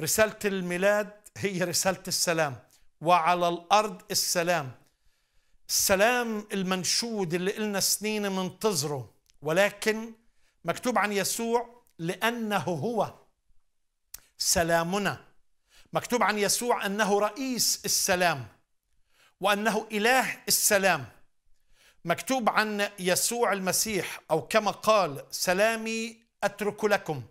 رسالة الميلاد هي رسالة السلام وعلى الأرض السلام السلام المنشود اللي قلنا سنين منتظره ولكن مكتوب عن يسوع لأنه هو سلامنا مكتوب عن يسوع أنه رئيس السلام وأنه إله السلام مكتوب عن يسوع المسيح أو كما قال سلامي أترك لكم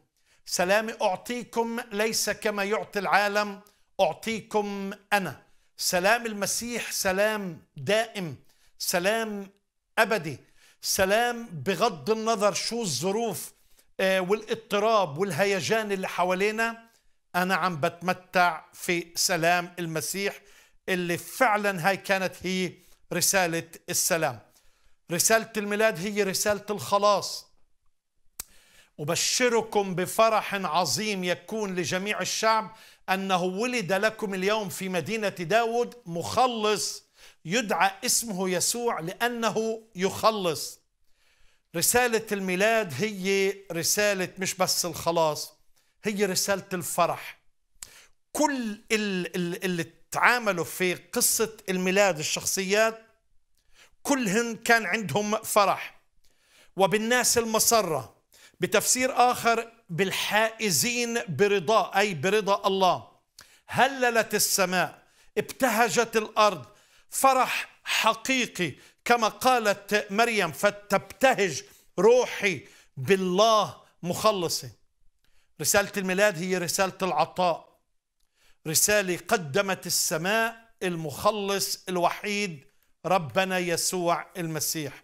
سلامي أعطيكم ليس كما يعطي العالم أعطيكم أنا سلام المسيح سلام دائم سلام أبدي سلام بغض النظر شو الظروف آه، والاضطراب والهيجان اللي حوالينا أنا عم بتمتع في سلام المسيح اللي فعلا هاي كانت هي رسالة السلام رسالة الميلاد هي رسالة الخلاص أبشركم بفرح عظيم يكون لجميع الشعب أنه ولد لكم اليوم في مدينة داود مخلص يدعى اسمه يسوع لأنه يخلص رسالة الميلاد هي رسالة مش بس الخلاص هي رسالة الفرح كل اللي تعاملوا في قصة الميلاد الشخصيات كلهم كان عندهم فرح وبالناس المسره بتفسير آخر بالحائزين برضاه أي برضا الله هللت السماء ابتهجت الأرض فرح حقيقي كما قالت مريم فتبتهج روحي بالله مخلصي رسالة الميلاد هي رسالة العطاء رسالة قدمت السماء المخلص الوحيد ربنا يسوع المسيح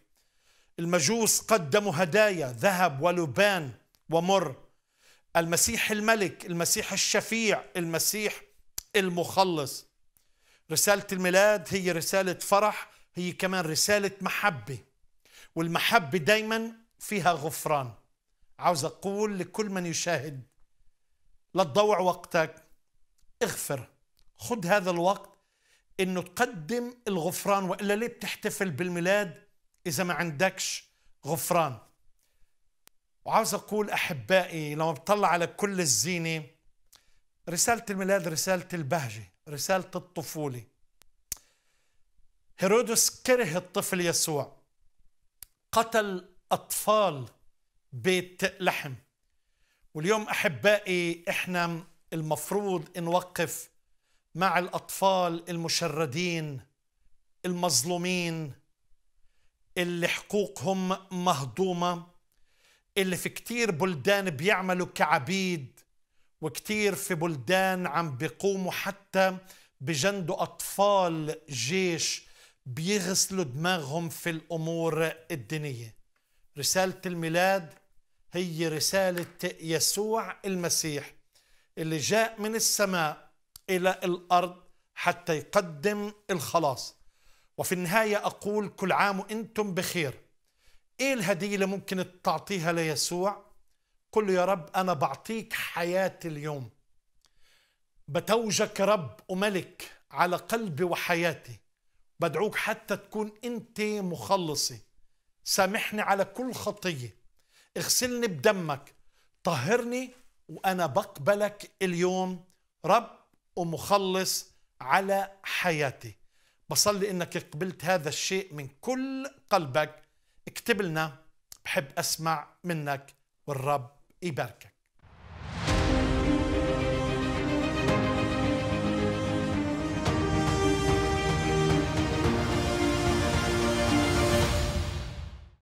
المجوس قدموا هدايا ذهب ولبان ومر المسيح الملك المسيح الشفيع المسيح المخلص رسالة الميلاد هي رسالة فرح هي كمان رسالة محبة والمحبة دايما فيها غفران عاوز أقول لكل من يشاهد لا تضوع وقتك اغفر خد هذا الوقت انه تقدم الغفران والا ليه بتحتفل بالميلاد إذا ما عندكش غفران وعاوز أقول أحبائي لما بطلع على كل الزينة رسالة الميلاد رسالة البهجة رسالة الطفولة هيرودس كره الطفل يسوع قتل أطفال بيت لحم واليوم أحبائي إحنا المفروض نوقف مع الأطفال المشردين المظلومين اللي حقوقهم مهضومة اللي في كتير بلدان بيعملوا كعبيد وكتير في بلدان عم بيقوموا حتى بجندوا أطفال جيش بيغسلوا دماغهم في الأمور الدينية رسالة الميلاد هي رسالة يسوع المسيح اللي جاء من السماء إلى الأرض حتى يقدم الخلاص وفي النهاية أقول كل عام وأنتم بخير إيه الهدية اللي ممكن تعطيها ليسوع قل له يا رب أنا بعطيك حياتي اليوم بتوجك رب وملك على قلبي وحياتي بدعوك حتى تكون أنت مخلصي سامحني على كل خطية اغسلني بدمك طهرني وأنا بقبلك اليوم رب ومخلص على حياتي بصلي انك قبلت هذا الشيء من كل قلبك اكتب لنا بحب اسمع منك والرب يباركك